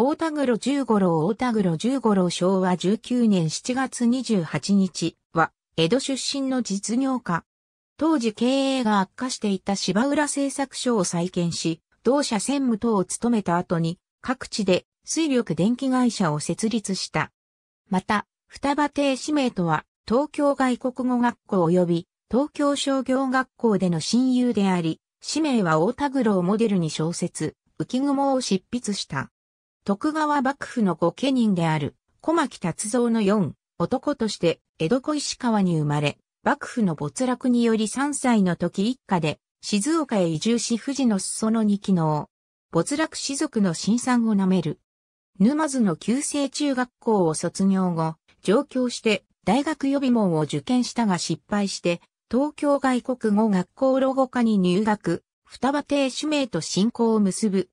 大田黒十五郎大田黒十五郎昭和19年7月28日は、江戸出身の実業家。当時経営が悪化していた芝浦製作所を再建し、同社専務等を務めた後に、各地で水力電気会社を設立した。また、双葉亭氏名とは、東京外国語学校及び東京商業学校での親友であり、氏名は大田黒をモデルに小説、浮雲を執筆した。徳川幕府の御家人である小牧達造の4男として江戸小石川に生まれ、幕府の没落により3歳の時一家で静岡へ移住し富士の裾野に機能。没落士族の新参を舐める。沼津の旧制中学校を卒業後、上京して大学予備門を受験したが失敗して、東京外国語学校ロゴ科に入学、双葉亭主名と信仰を結ぶ。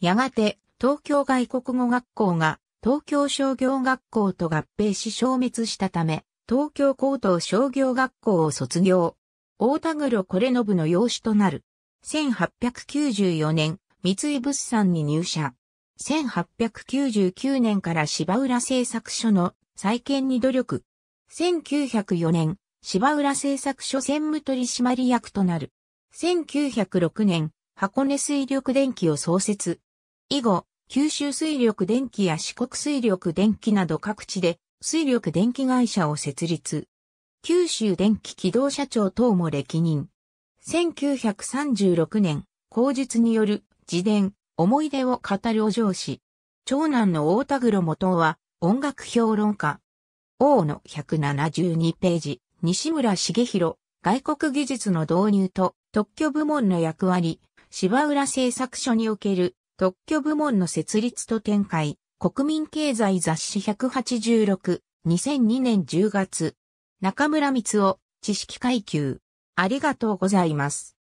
やがて、東京外国語学校が東京商業学校と合併し消滅したため、東京高等商業学校を卒業。大田黒これ信の養子となる。1894年、三井物産に入社。1899年から芝浦製作所の再建に努力。1904年、芝浦製作所専務取締役となる。1906年、箱根水力電気を創設。以後、九州水力電気や四国水力電気など各地で水力電気会社を設立。九州電気機動社長等も歴任。1936年、口述による自伝、思い出を語るお上司。長男の大田黒元は音楽評論家。王の172ページ、西村茂弘、外国技術の導入と特許部門の役割、芝浦製作所における特許部門の設立と展開、国民経済雑誌186、2002年10月、中村光夫、知識階級。ありがとうございます。